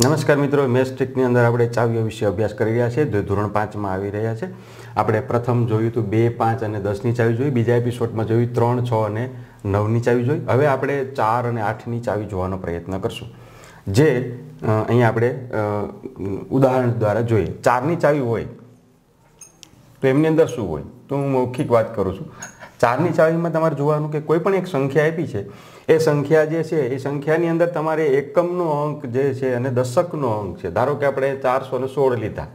નમસ્કાર મિત્રો મેસ્ટ્રિકની અંદર આપણે ચાવીઓ વિશે અભ્યાસ કરી રહ્યા છીએ જે ધોરણ પાંચમાં આવી રહ્યા છે આપણે પ્રથમ જોયું હતું બે પાંચ અને દસની ચાવી જોઈ બીજા એપિસોડમાં જોયું ત્રણ છ અને નવની ચાવી જોઈ હવે આપણે ચાર અને આઠની ચાવી જોવાનો પ્રયત્ન કરશું જે અહીંયા આપણે ઉદાહરણ દ્વારા જોઈએ ચારની ચાવી હોય તો એમની અંદર શું હોય તો હું મૌખિક વાત કરું છું ચારની ચાવીમાં તમારે જોવાનું કે કોઈ પણ એક સંખ્યા આપી છે એ સંખ્યા જે છે એ સંખ્યાની અંદર તમારે એકમનો અંક જે છે અને દશકનો અંક છે ધારો કે આપણે ચારસો ને સોળ લીધા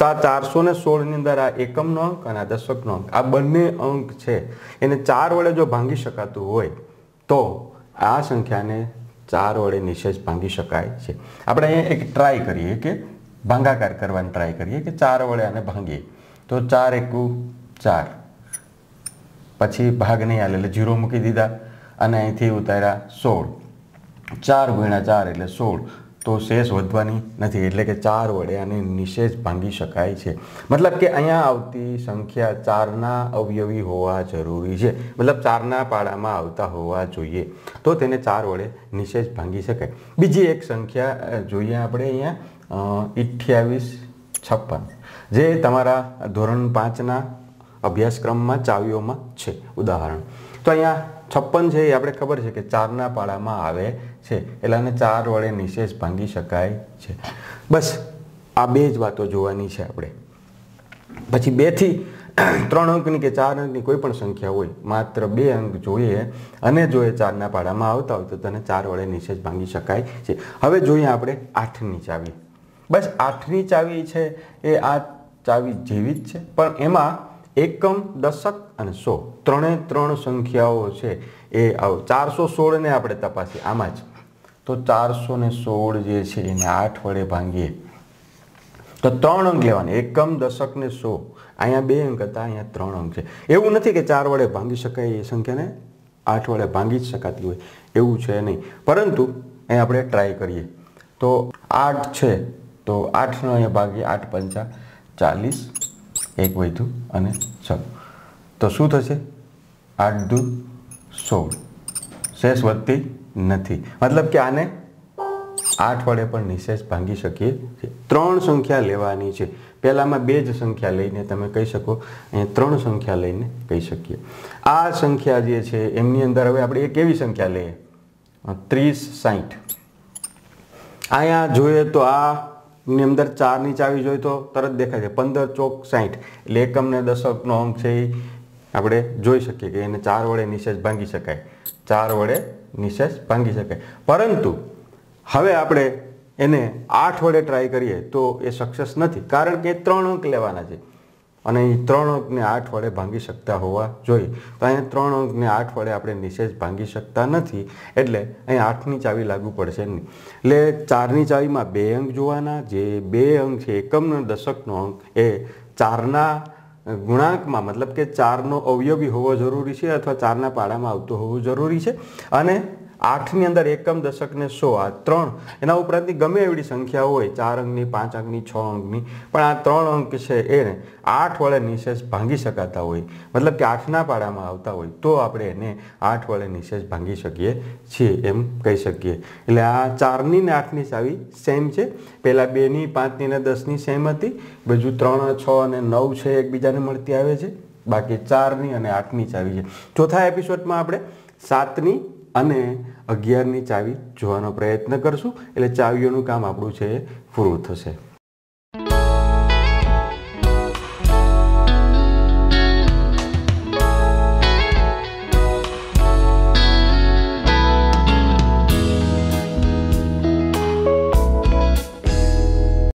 તો આ ચારસો ને સોળની અંદર આ એકમનો અંક અને આ દશકનો અંક આ બંને અંક છે એને ચાર વડે જો ભાંગી શકાતું હોય તો આ સંખ્યાને ચાર વડે નિશેષ ભાંગી શકાય છે આપણે અહીંયા એક ટ્રાય કરીએ કે ભાંગાકાર કરવાની ટ્રાય કરીએ કે ચાર વડે આને ભાંગીએ તો ચાર એકુ ચાર પછી ભાગ નહીં આવે એટલે જીરો મૂકી દીધા અને અહીંથી ઉતાર્યા સોળ ચાર ગુણ્યા ચાર એટલે સોળ તો શેષ વધવાની નથી એટલે કે ચાર વડે આને નિશેષ ભાંગી શકાય છે મતલબ કે અહીંયા આવતી સંખ્યા ચારના અવયવી હોવા જરૂરી છે મતલબ ચારના પાડામાં આવતા હોવા જોઈએ તો તેને ચાર વડે નિશેષ ભાંગી શકાય બીજી એક સંખ્યા જોઈએ આપણે અહીંયા અઠ્યાવીસ છપ્પન જે તમારા ધોરણ પાંચના અભ્યાસક્રમમાં ચાવીઓમાં છે ઉદાહરણ તો અહીંયા છપ્પન છે એ આપણે ખબર છે કે ચારના પાડામાં આવે છે એટલે આને ચાર વડે નિશેષ ભાંગી શકાય છે બસ આ બે જ વાતો જોવાની છે આપણે પછી બેથી ત્રણ અંકની કે ચાર અંકની કોઈ પણ સંખ્યા હોય માત્ર બે અંક જોઈએ અને જો એ ચારના પાડામાં આવતા હોય તો તેને ચાર વડે નિશેષ ભાંગી શકાય છે હવે જોઈએ આપણે આઠની ચાવી બસ આઠની ચાવી છે એ આ ચાવી જેવી જ છે પણ એમાં એકમ દશક અને સો ત્રણે ત્રણ સંખ્યાઓ છે એ ચારસો સોળને આપણે તપાસીએ આમાં જ તો ચારસો ને સોળ જે છે એને આઠ વડે ભાંગીએ તો ત્રણ અંક લેવાના એકમ દશક ને સો અહીંયા બે અંક હતા અહીંયા ત્રણ અંક છે એવું નથી કે ચાર વડે ભાંગી શકાય એ સંખ્યાને આઠ વડે ભાંગી જ શકાતી હોય એવું છે નહીં પરંતુ એ આપણે ટ્રાય કરીએ તો આઠ છે તો આઠનો અહીંયા ભાગીએ આઠ પંચા ચાલીસ એક વધ્યું અને છ તો શું થશે આઠ દુ સોળ શેષ વધતી નથી મતલબ કે આને આઠ વડે પણ નિશેષ ભાંગી શકીએ છીએ ત્રણ સંખ્યા લેવાની છે પહેલાંમાં બે જ સંખ્યા લઈને તમે કહી શકો અહીંયા ત્રણ સંખ્યા લઈને કહી શકીએ આ સંખ્યા જે છે એમની અંદર હવે આપણે એક એવી સંખ્યા લઈએ ત્રીસ સાહીઠ અહીંયા જોઈએ તો આ ની અંદર ચારની ચાવી જોઈએ તો તરત દેખાય છે પંદર ચોક સાહીઠ એટલે એકમને દશકનો અંક છે એ આપણે જોઈ શકીએ કે એને ચાર વડે નિશેષ ભાંગી શકાય ચાર વડે નિશેષ ભાંગી શકાય પરંતુ હવે આપણે એને આઠ વડે ટ્રાય કરીએ તો એ સક્સેસ નથી કારણ કે ત્રણ અંક લેવાના છે અને અહીં ત્રણ અંકને આઠ વડે ભાંગી શકતા હોવા જોઈએ તો અહીંયા ત્રણ અંકને આઠ વડે આપણે નિશેષ ભાંગી શકતા નથી એટલે અહીં આઠની ચાવી લાગુ પડશે નહીં એટલે ચારની ચાવીમાં બે અંક જોવાના જે બે અંક છે એકમનો દશકનો અંક એ ચારના ગુણાંકમાં મતલબ કે ચારનો અવયવી હોવો જરૂરી છે અથવા ચારના પાડામાં આવતો હોવો જરૂરી છે અને આઠની અંદર એકમ દશક ને સો આ ત્રણ એના ઉપરાંતની ગમે એવી સંખ્યા હોય ચાર અંકની પાંચ અંકની છ અંકની પણ આ ત્રણ અંક છે એને આઠ વડે નિશેષ ભાંગી શકાતા હોય મતલબ કે આઠના પાડામાં આવતા હોય તો આપણે એને આઠ વડે નિશેષ ભાંગી શકીએ છીએ એમ કહી શકીએ એટલે આ ચારની ને આઠની ચાવી સેમ છે પહેલાં બેની પાંચની ને દસની સેમ હતી બીજું ત્રણ છ અને નવ છે એકબીજાને મળતી આવે છે બાકી ચારની અને આઠની ચાવી છે ચોથા એપિસોડમાં આપણે સાતની અને અગિયારની ચાવી જોવાનો પ્રયત્ન કરશું એટલે ચાવીઓનું કામ આપણું છે પૂરું થશે